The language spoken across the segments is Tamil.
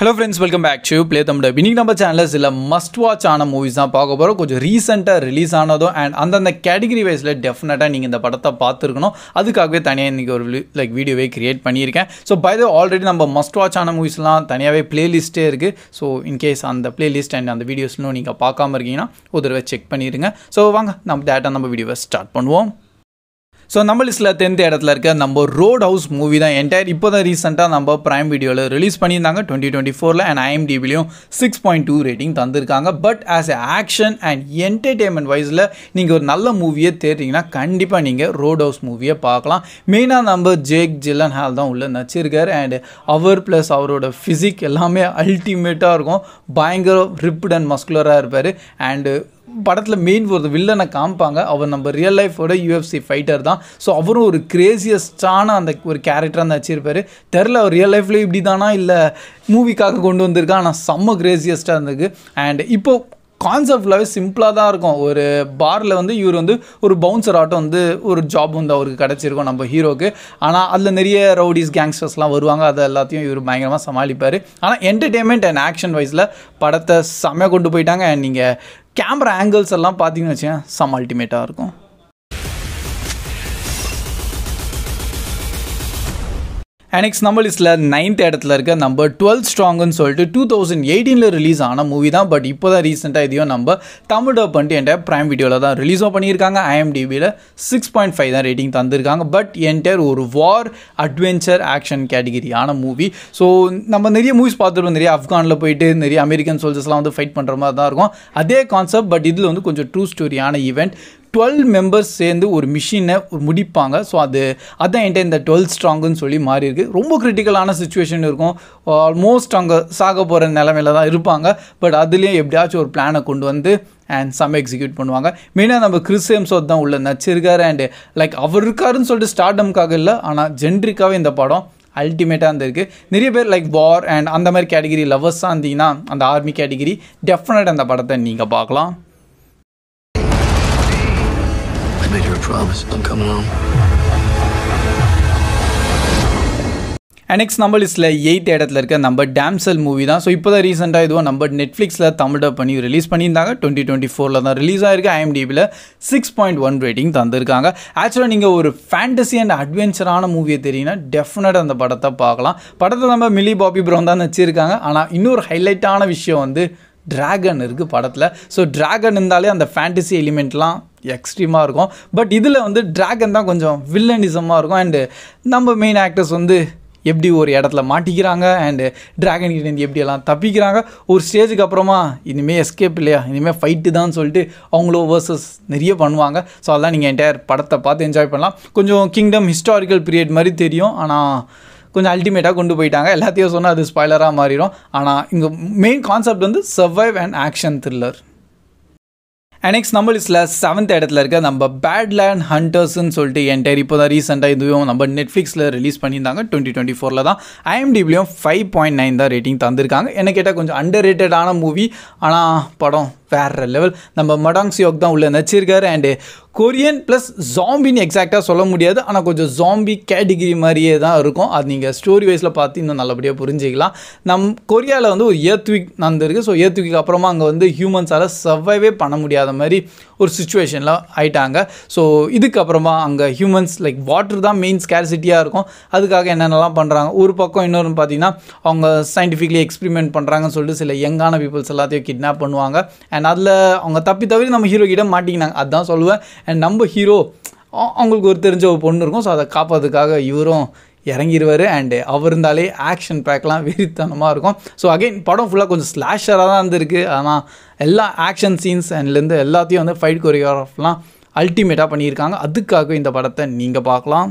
Hello friends welcome back to play Tamil இன்னைக்கு நம்ம சேனலில் சில மஸ்ட் வாட்ச் ஆன மூவிஸ் தான் பார்க்க போகிறோம் கொஞ்சம் ரீசெண்டாக ரிலீஸ் ஆனதும் அண்ட் அந்தந்த கேட்டகரி வைஸில் டெஃபினட்டாக நீங்கள் இந்த படத்தை பார்த்துருக்கணும் அதுக்காகவே தனியாக இன்றைக்கி ஒரு லைக் வீடியோவே கிரியேட் பண்ணியிருக்கேன் ஸோ பை த ஆல்ரெடி நம்ம மஸ்ட் வாட்ச் ஆன மூவிஸ்லாம் தனியாகவே பிளேலிஸ்ட்டே இருக்குது ஸோ இன்கேஸ் அந்த பிளேலிஸ்ட் அண்ட் அந்த வீடியோஸ்லாம் நீங்கள் பார்க்காம இருக்கீங்கன்னா ஒரு தடவை செக் பண்ணிடுங்க ஸோ வாங்க நம்ம டேட்டாக நம்ம வீடியோவை ஸ்டார்ட் பண்ணுவோம் ஸோ நம்ம லிஸ்ட்டில் டென்த் இடத்துல இருக்க நம்ம ரோட் ஹவுஸ் மூவி தான் என்டையர் இப்போ தான் ரீசெண்டாக நம்ம ப்ரைம் வீடியோவில் ரிலீஸ் பண்ணியிருந்தாங்க டுவெண்ட்டி டுவெண்ட்டி ஃபோரில் அண்ட் ஐஎம்டிபிலையும் சிக்ஸ் பாயிண்ட் டூ ரேட்டிங் தந்திருக்காங்க but as a action and entertainment வைஸில் நீங்கள் ஒரு நல்ல மூவியை தேடுறீங்கன்னா கண்டிப்பாக நீங்கள் ரோட் ஹவுஸ் மூவியை பார்க்கலாம் மெயினாக நம்ம ஜேக் ஜில்லன் ஹால் தான் உள்ளே நச்சிருக்கார் அண்ட் அவர் ப்ளஸ் அவரோட ஃபிசிக் எல்லாமே அல்டிமேட்டாக இருக்கும் பயங்கர ரிப்ட் அண்ட் மஸ்குலராக இருப்பார் அண்டு படத்தில் மெயின் ஒரு வில்லனை காமிப்பாங்க அவர் நம்ம ரியல் லைஃபோட யூஎஃப்சி ஃபைட்டர் தான் ஸோ அவரும் ஒரு கிரேசியஸ்டான அந்த ஒரு கேரக்டராக தான் வச்சிருப்பார் தெரில அவர் ரியல் லைஃப்லேயும் இப்படி தானா இல்லை மூவிக்காக கொண்டு வந்திருக்கா ஆனால் செம்ம கிரேசியஸ்டாக இருந்திருக்கு அண்ட் இப்போ கான்செப்ட்லாவே சிம்பிளாக தான் இருக்கும் ஒரு பாரில் வந்து இவர் வந்து ஒரு பவுன்சர் ஆட்டம் வந்து ஒரு ஜாப் வந்து அவருக்கு கிடச்சிருக்கும் நம்ம ஹீரோக்கு ஆனால் அதில் நிறைய ரவுடிஸ் கேங்ஸ்டர்ஸ்லாம் வருவாங்க அதை எல்லாத்தையும் இவர் பயங்கரமாக சமாளிப்பார் ஆனால் என்டர்டெயின்மெண்ட் அண்ட் ஆக்ஷன் வைஸில் படத்தை செம்மையாக கொண்டு போயிட்டாங்க அண்ட் நீங்கள் கேமரா ஆங்கிள்ஸ் எல்லாம் பார்த்தீங்கன்னு வச்சேன் சம் அல்டிமேட்டாக இருக்கும் அனெக்ஸ் நம்ம லிஸ்ட்டில் நைன்த் இடத்துல இருக்க நம்பர் டுவெல் ஸ்ட்ராங்குன்னு சொல்லிட்டு டூ தௌசண்ட் எயிட்டீனில் ரிலீஸ் ஆன மூவி தான் பட் இப்போ தான் ரீசெண்டாக இதையும் நம்ம தமிழ் டப் பண்ணிட்டு என்கிட்ட ப்ரைம் வீடியோவில் தான் ரிலீஸும் பண்ணியிருக்காங்க ஐஎம்டிபியில் சிக்ஸ் பாயிண்ட் ஃபைவ் தான் ரேட்டிங் தந்திருக்காங்க பட் என்டர் ஒரு வார் அட்வென்ச்சர் ஆக்ஷன் கேட்டகரியான மூவி ஸோ நம்ம நிறைய மூவிஸ் பார்த்துருப்போம் நிறைய ஆப்கானில் போயிட்டு நிறைய அமெரிக்கன் சோல்ஜர்ஸ்லாம் வந்து ஃபைட் பண்ணுற மாதிரி தான் இருக்கும் அதே கான்செப்ட் பட் இதில் வந்து கொஞ்சம் ட்ரூ ஸ்டோரியான ஈவெண்ட் டுவெல் மெம்பர்ஸ் சேர்ந்து ஒரு மிஷினை முடிப்பாங்க ஸோ அது அதான் என்கிட்ட இந்த டுவெல் ஸ்ட்ராங்குன்னு சொல்லி மாறி இருக்குது ரொம்ப கிரிட்டிக்கலான சுச்சுவேஷன் இருக்கும் ஆல்மோஸ்ட் அவங்க சாக போகிற நிலமையில தான் இருப்பாங்க பட் அதுலேயும் எப்படியாச்சும் ஒரு பிளானை கொண்டு வந்து அண்ட் சம் எக்ஸிக்யூட் பண்ணுவாங்க மெயினாக நம்ம கிறிஸ் ஹெம்சோத் தான் உள்ள நச்சிருக்காரு அண்டு லைக் அவர் இருக்காருன்னு சொல்லிட்டு ஸ்டார்டம்காக இல்லை ஆனால் ஜென்ரிக்காகவே இந்த படம் அல்டிமேட்டாக இருந்திருக்கு நிறைய பேர் லைக் வார் அண்ட் அந்த மாதிரி கேட்டகிரி லவ்வர்ஸாக இருந்தீங்கன்னா அந்த ஆர்மி கேட்டகிரி டெஃபினட் அந்த படத்தை நீங்கள் பார்க்கலாம் promise I'm coming home. Next நம்ம லிஸ்ட்டில் எயிட் இடத்துல இருக்க நம்ம டேம்சல் மூவி தான் ஸோ இப்போ தான் ரீசெண்டாக இதுவாக நம்ம நெட்ஃப்ளிக்ஸில் தமிழ் பண்ணி ரிலீஸ் பண்ணியிருந்தாங்க டுவெண்ட்டி டுவெண்ட்டி ஃபோரில் தான் ரிலீஸ் ஆயிருக்கு ஐஎம்டிபியில் சிக்ஸ் பாயிண்ட் ஒன் ரேட்டிங் தந்திருக்காங்க ஆக்சுவலாக நீங்கள் ஒரு ஃபேண்டசி அண்ட் அட்வென்ச்சரான மூவியை தெரியுன்னா டெஃபினட் அந்த படத்தை பார்க்கலாம் படத்தை நம்ம மிலி பாபி ப்ரௌன் தான் வச்சுருக்காங்க ஆனால் இன்னொரு ஹைலைட்டான விஷயம் வந்து ட்ராகன் இருக்குது படத்தில் ஸோ ட்ராகன் இருந்தாலே அந்த ஃபேண்டசி எலிமெண்ட்லாம் எக்ஸ்ட்ரீமாக இருக்கும் பட் இதில் வந்து ட்ராகன் தான் கொஞ்சம் வில்லனிசமாக இருக்கும் அண்டு நம்ம மெயின் ஆக்டர்ஸ் வந்து எப்படி ஒரு இடத்துல மாட்டிக்கிறாங்க அண்டு ட்ராகன் கிட்டேருந்து எப்படியெல்லாம் தப்பிக்கிறாங்க ஒரு ஸ்டேஜுக்கு அப்புறமா இனிமேல் எஸ்கேப் இல்லையா இனிமேல் ஃபைட்டு தான் சொல்லிட்டு அவங்களோ வேர்சஸ் நிறைய பண்ணுவாங்க ஸோ அதெல்லாம் நீங்கள் என்டையர் படத்தை பார்த்து என்ஜாய் பண்ணலாம் கொஞ்சம் கிங்டம் ஹிஸ்டாரிக்கல் பீரியட் மாதிரி தெரியும் ஆனால் கொஞ்சம் அல்டிமேட்டாக கொண்டு போயிட்டாங்க எல்லாத்தையும் சொன்னால் அது ஸ்பாய்லராக மாறிடும் ஆனால் இங்கே மெயின் கான்செப்ட் வந்து சர்வைவ் அண்ட் ஆக்ஷன் த்ரில்லர் அனெக்ஸ் நம்ம லிஸ்ட்டில் செவன்த் இடத்துல இருக்க நம்ம லேண்ட் ஹண்டர்ஸ்ன்னு சொல்லிட்டு என்டையர் இப்போ தான் ரீசெண்டாக இதுவும் நம்ம நெட்ஃப்ளிக்ஸில் ரிலீஸ் பண்ணியிருந்தாங்க டுவெண்ட்டி டுவெண்ட்டி ஃபோரில் தான் ஐஎம்டிபிலையும் ஃபைவ் பாயிண்ட் நைன் தான் ரேட்டிங் தந்திருக்காங்க என்ன கேட்டால் கொஞ்சம் அண்டர் ரேட்டடான மூவி ஆனால் படம் வேற லெவல் நம்ம மடாங்ஸ் யோக் தான் உள்ளே நச்சிருக்காரு அண்டு கொரியன் ப்ளஸ் ஜாம்பின்னு எக்ஸாக்டாக சொல்ல முடியாது ஆனால் கொஞ்சம் ஜாம்பி கேட்டகிரி மாதிரியே தான் இருக்கும் அது நீங்கள் ஸ்டோரி வைஸில் பார்த்து இன்னும் நல்லபடியாக புரிஞ்சிக்கலாம் நம் கொரியாவில் வந்து ஒரு ஏத்விக் நடந்திருக்கு ஸோ ஏத்விக்கு அப்புறமா அங்கே வந்து ஹியூமன்ஸால் சர்வைவே பண்ண முடியாத மாதிரி ஒரு சுச்சுவேஷனில் ஆயிட்டாங்க ஸோ இதுக்கப்புறமா அங்கே ஹியூமன்ஸ் லைக் வாட்டர் தான் மெயின் ஸ்கேர்சிட்டியாக இருக்கும் அதுக்காக என்னென்னலாம் பண்ணுறாங்க ஒரு பக்கம் இன்னொன்று பார்த்தீங்கன்னா அவங்க சயின்டிஃபிக்லி எக்ஸ்பிரிமெண்ட் பண்ணுறாங்கன்னு சொல்லிட்டு சில யங்கான பீப்புள்ஸ் எல்லாத்தையும் கிட்னாப் பண்ணுவாங்க அண்ட் அதில் அவங்க தப்பி தவிர நம்ம ஹீரோ கிட்ட மாட்டிக்கினாங்க அதுதான் சொல்லுவேன் அண்ட் நம்ம ஹீரோ அவங்களுக்கு ஒரு தெரிஞ்ச ஒரு பொண்ணு இருக்கும் ஸோ அதை காப்பாதுக்காக இவரும் இறங்கிடுவார் அண்டு அவர் இருந்தாலே ஆக்ஷன் பேக்லாம் வெறித்தனமாக இருக்கும் ஸோ அகைன் படம் ஃபுல்லாக கொஞ்சம் ஸ்லாஷராக தான் இருந்திருக்கு ஆனால் எல்லா ஆக்ஷன் சீன்ஸ் அண்ட்லேருந்து எல்லாத்தையும் வந்து ஃபைட் கொரியோகிராஃப்லாம் அல்டிமேட்டாக பண்ணியிருக்காங்க அதுக்காக இந்த படத்தை நீங்கள் பார்க்கலாம்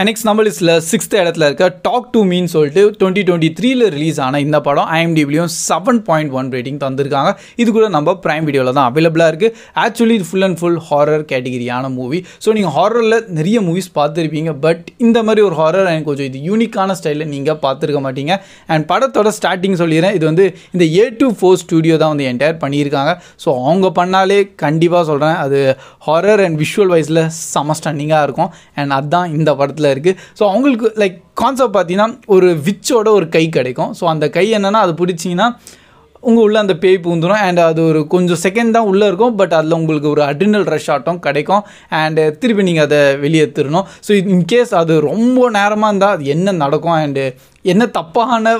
அண்ட் நெக்ஸ்ட் நம்ம லிஸ்ட்டில் சிக்ஸ்த் இடத்துல இருக்க டாக் டூ மீன் சொல்லிட்டு டுவெண்ட்டி டுவெண்ட்டி த்ரீல ரிலீஸ் ஆன இந்த படம் ஐஎம்டிபிலையும் செவன் பாயிண்ட் ஒன் ரேட்டிங் தந்திருக்காங்க இது கூட நம்ம ப்ரைம் வீடியோவில் தான் அவைலபிளாக இருக்குது ஆக்சுவலி இது ஃபுல் அண்ட் ஃபுல் ஹாரர் கேட்டகிரியான மூவி ஸோ நீங்கள் ஹாரரில் நிறைய மூவிஸ் பார்த்துருப்பீங்க பட் இந்த மாதிரி ஒரு ஹாரர் எனக்கு கொஞ்சம் இது யூனிக்கான ஸ்டைலில் நீங்கள் பார்த்துருக்க மாட்டீங்க அண்ட் படத்தோட ஸ்டார்டிங் சொல்லிடுறேன் இது வந்து இந்த ஏ டூ ஃபோர் ஸ்டுடியோ தான் வந்து என்டையர் பண்ணியிருக்காங்க ஸோ அவங்க பண்ணாலே கண்டிப்பாக சொல்கிறேன் அது ஹாரர் அண்ட் விஷுவல் வைஸில் செமஸ்டாண்டிங்காக இருக்கும் அண்ட் அதுதான் இந்த படத்தில் படத்தில் இருக்குது ஸோ அவங்களுக்கு லைக் கான்செப்ட் பார்த்தீங்கன்னா ஒரு விச்சோட ஒரு கை கிடைக்கும் ஸோ அந்த கை என்னென்னா அது பிடிச்சிங்கன்னா உங்கள் உள்ளே அந்த பேய் பூந்துடும் அண்ட் அது ஒரு கொஞ்சம் செகண்ட் தான் உள்ளே இருக்கும் பட் அதில் உங்களுக்கு ஒரு அட்ரினல் ரஷ் ஆட்டம் கிடைக்கும் அண்டு திருப்பி நீங்கள் அதை வெளியே திரணும் ஸோ இன்கேஸ் அது ரொம்ப நேரமாக இருந்தால் அது என்ன நடக்கும் அண்டு என்ன தப்பான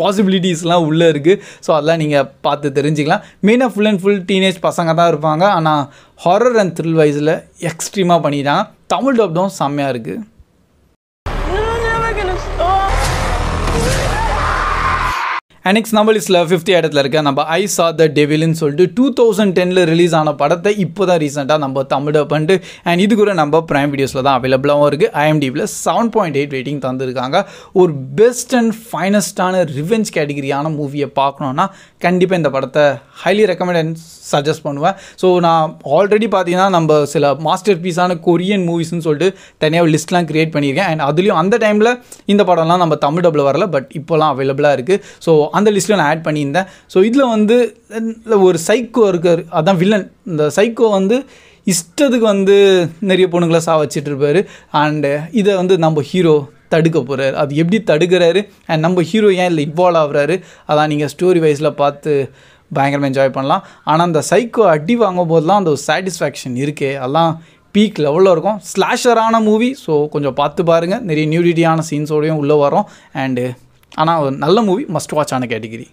பாசிபிலிட்டிஸ்லாம் உள்ளே இருக்குது ஸோ அதெல்லாம் நீங்கள் பார்த்து தெரிஞ்சுக்கலாம் மெயினாக ஃபுல் அண்ட் ஃபுல் டீனேஜ் பசங்க தான் இருப்பாங்க ஆனால் ஹாரர் அண்ட் த்ரில் வைஸில் எக்ஸ்ட்ரீமாக பண்ணிட்டாங்க தமிழ் டப்டும் செம்மையாக இருக்குது நெக்ஸ்ட் நம்ம லிஸ்ட்டில் ஃபிஃப்த் இடத்துல இருக்க நம்ம ஐ சா த டெவில்னு சொல்லிட்டு டூ தௌசண்ட் டெனில் ரிலீஸ் ஆன படத்தை இப்போ தான் ரீசெண்டாக நம்ம தமிழ் பண்ணிட்டு அண்ட் இது கூட நம்ம ப்ரைம் வீடியோஸில் தான் அவைலபிளாகவும் இருக்குது ஐஎம்டிபியில் செவன் பாயிண்ட் எயிட் ரேட்டிங் தந்துருக்காங்க ஒரு பெஸ்ட் அண்ட் ஃபைனஸ்டான ரிவெஞ்ச் கேட்டகிரியான மூவியை பார்க்கணுன்னா கண்டிப்பாக இந்த படத்தை ஹைலி ரெக்கமெண்ட் அண்ட் சஜஸ்ட் பண்ணுவேன் ஸோ நான் ஆல்ரெடி பார்த்தீங்கன்னா நம்ம சில மாஸ்டர் பீஸான கொரியன் மூவிஸ்னு சொல்லிட்டு தனியாக லிஸ்ட்லாம் க்ரியேட் பண்ணியிருக்கேன் அண்ட் அதுலேயும் அந்த டைமில் இந்த படம்லாம் நம்ம தமிழ் டபுள் வரல பட் இப்போலாம் அவைலபிளாக இருக்குது ஸோ அந்த லிஸ்ட்டில் நான் ஆட் பண்ணியிருந்தேன் ஸோ இதில் வந்து ஒரு சைக்கோ இருக்கார் அதான் வில்லன் இந்த சைக்கோ வந்து இஷ்டத்துக்கு வந்து நிறைய பொண்ணுங்களை சா வச்சுட்டு இருப்பார் அண்டு இதை வந்து நம்ம ஹீரோ தடுக்க போகிறாரு அது எப்படி தடுக்கிறாரு அண்ட் நம்ம ஹீரோ ஏன் இல்லை இன்வால்வ் ஆகுறாரு அதான் நீங்கள் ஸ்டோரி வைஸில் பார்த்து பயங்கரமாக என்ஜாய் பண்ணலாம் ஆனால் அந்த சைக்கோ அடி வாங்கும் போதெல்லாம் அந்த ஒரு சாட்டிஸ்ஃபேக்ஷன் இருக்கே அதெல்லாம் பீக் லெவலில் இருக்கும் ஸ்லாஷரான மூவி ஸோ கொஞ்சம் பார்த்து பாருங்கள் நிறைய நியூடிட்டியான சீன்ஸோடையும் உள்ளே வரும் அண்டு ஆனால் நல்ல மூவி மஸ்ட் ஆன கேட்டகிரி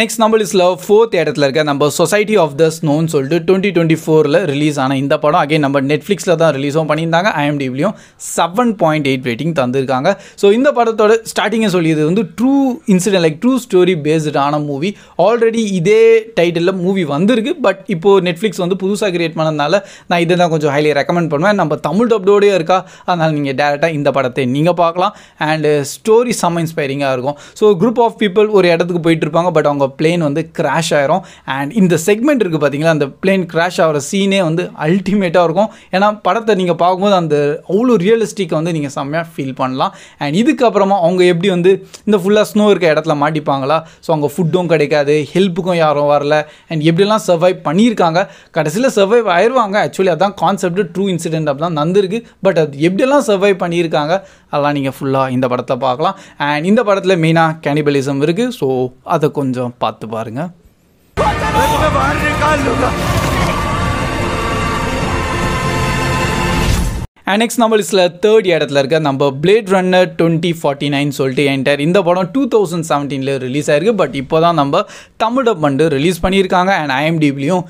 நெக்ஸ்ட் நம்பர் இஸ்ல ஃபோர்த் இடத்துல இருக்க நம்ம சொசைட்டி ஆஃப் த ஸ்னோன்னு சொல்லிட்டு டுவெண்ட்டி டுவெண்ட்டி ஃபோரில் ரிலீஸ் ஆன இந்த படம் அகைன் நம்ம நெட்ஃப்ளிக்ஸில் தான் ரிலீஸும் பண்ணியிருந்தாங்க ஐஎம்டிவிலையும் செவன் பாயிண்ட் எயிட் ரேட்டிங் தந்திருக்காங்க ஸோ இந்த படத்தோட ஸ்டார்டிங்கை சொல்லியது வந்து true incident like true story பேஸ்டான மூவி ஆல்ரெடி இதே டைட்டிலில் மூவி வந்திருக்கு பட் இப்போது நெட்ஃப்ளிக்ஸ் வந்து புதுசாக கிரியேட் பண்ணதுனால நான் இதை தான் கொஞ்சம் ஹைலி ரெக்கமெண்ட் பண்ணுவேன் நம்ம தமிழ் டப்டோடே இருக்கா அதனால் நீங்கள் டேரெக்டாக இந்த படத்தை நீங்கள் பார்க்கலாம் அண்டு ஸ்டோரி செம்ம இன்ஸ்பைரிங்காக இருக்கும் ஸோ குரூப் ஆஃப் பீப்புள் ஒரு இடத்துக்கு போயிட்டு இருப்பாங்க பட் அவங்க அவங்க பிளேன் வந்து கிராஷ் ஆகிரும் அண்ட் இந்த செக்மெண்ட் இருக்குது பார்த்தீங்களா அந்த பிளேன் கிராஷ் ஆகிற சீனே வந்து அல்டிமேட்டாக இருக்கும் ஏன்னா படத்தை நீங்கள் பார்க்கும்போது அந்த அவ்வளோ ரியலிஸ்டிக்கை வந்து நீங்கள் செம்மையாக ஃபீல் பண்ணலாம் அண்ட் இதுக்கப்புறமா அவங்க எப்படி வந்து இந்த ஃபுல்லாக ஸ்னோ இருக்க இடத்துல மாட்டிப்பாங்களா ஸோ அங்கே ஃபுட்டும் கிடைக்காது ஹெல்ப்புக்கும் யாரும் வரல அண்ட் எப்படிலாம் சர்வைவ் பண்ணியிருக்காங்க கடைசியில் சர்வைவ் ஆயிடுவாங்க ஆக்சுவலி அதான் கான்செப்ட் ட்ரூ இன்சிடென்ட் அப்படி தான் நடந்திருக்கு பட் அது எப்படிலாம் சர்வைவ் பண்ணியிருக்காங்க அதெல்லாம் நீங்கள் ஃபுல்லாக இந்த படத்தில் பார்க்கலாம் அண்ட் இந்த படத்தில் மெயினாக கேனிபலிசம் இருக்குது ஸோ அதை கொஞ்சம் பார்த்து பாருங்கள் நெக்ஸ்ட் நம்ம லிஸ்ட்டில் தேர்ட் இடத்துல இருக்க நம்ம Blade Runner twenty forty nine சொல்லிட்டு என்டர் இந்த படம் டூ தௌசண்ட் செவன்டீனில் ரிலீஸ் ஆயிருக்கு பட் இப்போ தான் நம்ம தமிழ் டப் பண்ணிட்டு ரிலீஸ் பண்ணியிருக்காங்க அண்ட் ஐஎம்டிபிலையும்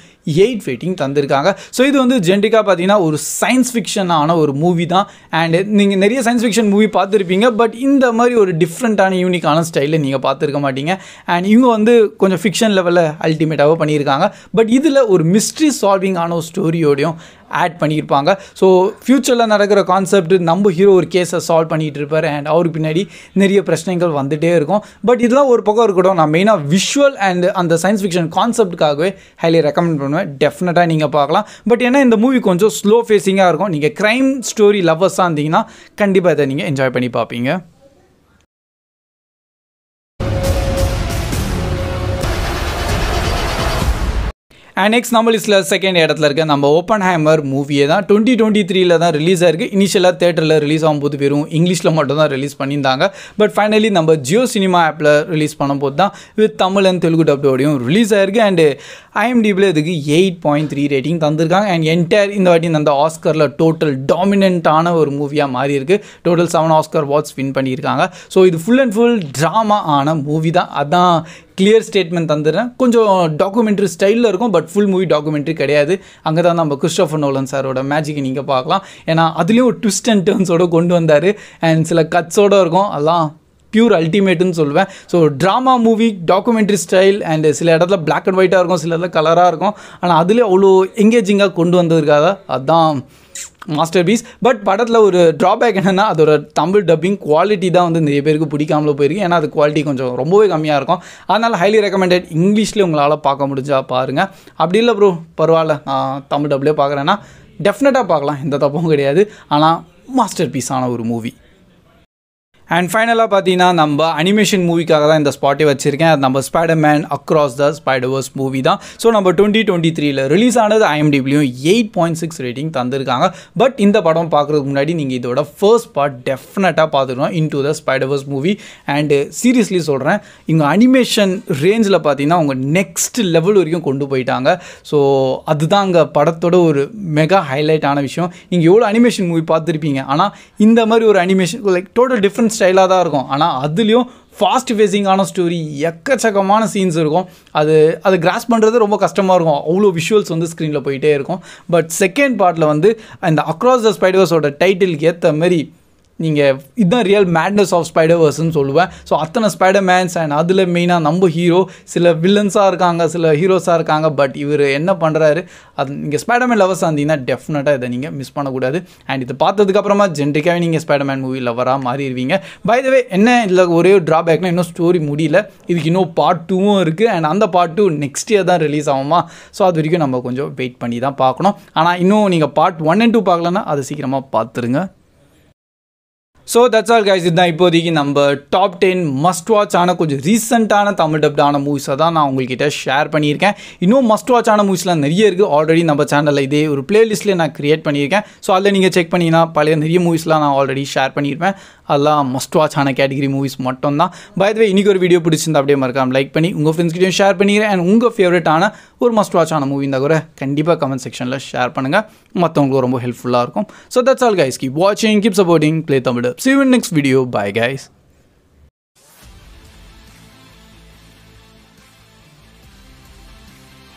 எயிட் ஃபைட்டிங் தந்திருக்காங்க ஸோ இது வந்து ஜென்டிக்காக பார்த்தீங்கன்னா ஒரு சயின்ஸ் ஃபிக்ஷனான ஒரு மூவி தான் அண்ட் நீங்கள் நிறைய சயின்ஸ் ஃபிக்ஷன் மூவி பார்த்துருப்பீங்க பட் இந்த மாதிரி ஒரு டிஃப்ரெண்ட்டான யூனிக்கான ஸ்டைலில் நீங்கள் பார்த்துருக்க மாட்டீங்க அண்ட் இவங்க வந்து கொஞ்சம் ஃபிக்ஷன் லெவலில் அல்டிமேட்டாகவும் பண்ணியிருக்காங்க பட் இதில் ஒரு மிஸ்ட்ரி சால்விங்கான ஒரு ஸ்டோரியோடையும் ஆட் பண்ணியிருப்பாங்க ஸோ ஃப்யூச்சரில் நடக்கிற கான்செப்ட் நம்ம ஹீரோ ஒரு கேஸை சால்வ் பண்ணிகிட்டு இருப்பார் அண்ட் அவருக்கு பின்னாடி நிறைய பிரச்சனைகள் வந்துகிட்டே இருக்கும் பட் இதெல்லாம் ஒரு பக்கம் இருக்கட்டும் நான் மெயினாக விஷுவல் அண்ட் அந்த சயின்ஸ் ஃபிக்ஷன் கான்செப்டுக்காகவே ஹைலி ரெக்கமெண்ட் பண்ணுவேன் பண்ணுவேன் டெஃபினட்டாக நீங்கள் பார்க்கலாம் பட் ஏன்னா இந்த மூவி கொஞ்சம் ஸ்லோ ஃபேஸிங்காக இருக்கும் நீங்கள் க்ரைம் ஸ்டோரி லவ்வர்ஸாக இருந்தீங்கன்னா கண்டிப்பாக இதை நீங்கள் என்ஜாய் பண்ணி பார்ப்பீங்க அண்ட் நெக்ஸ்ட் நம்ம லிஸ்ட்டில் செகண்ட் இடத்துல இருக்க நம்ம ஓப்பன் ஹேமர் மூவியை தான் டுவெண்ட்டி டுவெண்ட்டி த்ரீல தான் ரிலீஸ் ஆயிருக்கு இனிஷியலாக தேட்டரில் ரிலீஸ் ஆகும்போது வெறும் இங்கிலீஷில் மட்டும் தான் ரிலீஸ் பண்ணியிருந்தாங்க பட் ஃபைனலி நம்ம ஜியோ சினிமா ஆப்பில் ரிலீஸ் பண்ணும்போது தான் வித் தமிழ் அண்ட் தெலுங்கு டப்டோடையும் ரிலீஸ் ஆயிருக்கு அண்டு ஐஎம்டிபியில் இதுக்கு எயிட் பாயிண்ட் த்ரீ ரேட்டிங் தந்திருக்காங்க அண்ட் என்டையர் இந்த வாட்டி அந்த ஆஸ்கரில் டோட்டல் டாமினண்ட்டான ஒரு மூவியாக மாறி இருக்கு total seven Oscar watch win பண்ணியிருக்காங்க ஸோ இது ஃபுல் அண்ட் ஃபுல் ட்ராமா ஆன மூவி தான் அதான் கிளியர் ஸ்டேட்மெண்ட் தந்துடுறேன் கொஞ்சம் டாக்குமெண்ட்ரி ஸ்டைலில் இருக்கும் பட் ஃபுல் மூவி டாக்குமெண்ட்ரி கிடையாது அங்கே தான் நம்ம கிறிஸ்டோஃபர் நோலன் சாரோட மேஜிக்கை நீங்கள் பார்க்கலாம் ஏன்னா அதுலேயும் ஒரு ட்விஸ்ட் அண்ட் டேர்ன்ஸோட கொண்டு வந்தார் அண்ட் சில கட்ஸோடு இருக்கும் அதெல்லாம் பியூர் அல்டிமேட்டுன்னு சொல்லுவேன் so drama movie documentary style and சில இடத்துல பிளாக் அண்ட் ஒயிட்டாக இருக்கும் சில இடத்துல கலராக இருக்கும் ஆனால் அதுலேயும் அவ்வளோ எங்கேஜிங்காக கொண்டு வந்ததுக்காக அதுதான் மாஸ்டர் பீஸ் பட் படத்தில் ஒரு ட்ராபேக் என்னென்னா அதோட தமிழ் டப்பிங் குவாலிட்டி தான் வந்து நிறைய பேருக்கு பிடிக்காமல் போயிருக்கு ஏன்னா அது குவாலிட்டி கொஞ்சம் ரொம்பவே கம்மியாக இருக்கும் அதனால் ஹைலி ரெக்கமெண்டட் இங்கிலீஷில் உங்களால் பார்க்க முடிஞ்சா பாருங்கள் அப்படி இல்லை ப்ரோ பரவாயில்ல நான் தமிழ் டப்பிலே பார்க்குறேன்னா டெஃபினட்டாக பார்க்கலாம் எந்த தப்பும் கிடையாது ஆனால் மாஸ்டர் பீஸான ஒரு மூவி அண்ட் ஃபைனலாக பார்த்தீங்கன்னா நம்ம அனிமேஷன் மூவிக்காக தான் இந்த ஸ்பாட்டை வச்சுருக்கேன் அது நம்ம Spider Man across the Spiderverse movie தான் ஸோ நம்ம டுவெண்ட்டி டுவெண்ட்டி த்ரீல ரிலீஸ் ஆனது டிபிளியும் எயிட் பாயிண்ட் சிக்ஸ் ரேட்டிங் தந்திருக்காங்க பட் இந்த படம் பார்க்குறதுக்கு முன்னாடி நீங்கள் இதோட ஃபர்ஸ்ட் பார்ட் டெஃபினட்டாக பார்த்துருக்கோம் in to the Spiderverse movie and seriously சொல்கிறேன் இங்கே அனிமேஷன் ரேஞ்சில் பார்த்தீங்கன்னா அவங்க நெக்ஸ்ட் லெவல் வரைக்கும் கொண்டு போயிட்டாங்க ஸோ அதுதான் அங்கே படத்தோட ஒரு மெகா ஹைலைட்டான விஷயம் நீங்கள் எவ்வளோ அனிமேஷன் மூவி பார்த்துருப்பீங்க ஆனால் இந்த மாதிரி ஒரு அனிமேஷன் லைக் டோட்டல் டிஃப்ரெண்ட் ஸ்டைலாக தான் இருக்கும் ஆனால் அதுலேயும் ஃபாஸ்ட் ஃபேஸிங்கான ஸ்டோரி எக்கச்சக்கமான சீன்ஸ் இருக்கும் அது அது கிராஸ் பண்ணுறது ரொம்ப கஷ்டமாக இருக்கும் அவ்வளோ விஷுவல்ஸ் வந்து ஸ்க்ரீனில் போயிட்டே இருக்கும் பட் செகண்ட் பார்ட்டில் வந்து இந்த அக்ராஸ் த ஸ்பைடர்ஸோட டைட்டிலுக்கு ஏற்ற மாதிரி நீங்கள் இதுதான் ரியல் மேட்னஸ் ஆஃப் ஸ்பைடர் வேர்ஸ்ன்னு சொல்லுவேன் ஸோ அத்தனை ஸ்பைடர் மேன்ஸ் அண்ட் அதில் மெயினாக நம்ம ஹீரோ சில வில்லன்ஸாக இருக்காங்க சில ஹீரோஸாக இருக்காங்க பட் இவர் என்ன பண்ணுறாரு அது நீங்கள் ஸ்பைடர்மேன் லவர்ஸாக இருந்தீங்கன்னா டெஃபினட்டாக இதை நீங்கள் மிஸ் பண்ணக்கூடாது அண்ட் இது பார்த்ததுக்கப்புறமா ஜென்ரிக்காகவே நீங்கள் ஸ்பைடர்மேன் மூவி லவராக மாறிடுவீங்க தவே என்ன இதில் ஒரே ஒரு இன்னும் ஸ்டோரி முடியல இதுக்கு இன்னும் பார்ட் டூவும் இருக்குது அண்ட் அந்த பார்ட் டூ நெக்ஸ்ட் இயர் தான் ரிலீஸ் ஆகுமா ஸோ அது வரைக்கும் நம்ம கொஞ்சம் வெயிட் பண்ணி தான் பார்க்கணும் ஆனால் இன்னும் நீங்கள் பார்ட் ஒன் அண்ட் டூ பார்க்கலன்னா அதை சீக்கிரமாக பார்த்துருங்க ஸோ தட்ஸ் ஆல் கைஸ் இதுதான் இப்போதைக்கு நம்ம டாப் டென் மஸ்ட் வாட்ச் ஆன கொஞ்சம் ரீசெண்டான தமிழ் டப்டான மூவிஸை தான் நான் உங்கள்கிட்ட ஷேர் பண்ணியிருக்கேன் இன்னும் மஸ்ட் வாட்ச் ஆன மூவிஸ்லாம் நிறைய இருக்குது ஆல்ரெடி நம்ம சேனலில் இதே ஒரு பிளேலிஸ்ட்லேயே நான் க்ரியேட் பண்ணியிருக்கேன் ஸோ அதில் நீங்கள் செக் பண்ணிங்கன்னா பழைய நிறைய மூவிஸ்லாம் நான் ஆல்ரெடி ஷேர் பண்ணியிருப்பேன் அதெல்லாம் மஸ்ட் வாட்ச் ஆன கேட்டகரி மூவிஸ் மட்டும் தான் பயதவே இன்றைக்கி ஒரு வீடியோ பிடிச்சிருந்தா அப்படியே மறக்காம லைக் பண்ணி உங்கள் ஃப்ரெண்ட்ஸ்கிட்டையும் ஷேர் பண்ணிக்கிறேன் அண்ட் உங்கள் ஃபேவரட்டான ஒரு மஸ்ட் வாட்ச் ஆன மூவிந்தா கூட கண்டிப்பாக கமெண்ட் செக்ஷனில் ஷேர் பண்ணுங்கள் மற்றவங்களுக்கு ரொம்ப ஹெல்ப்ஃபுல்லாக இருக்கும் so that's all guys keep வாட்சிங் keep supporting play Tamil See you in next video bye guys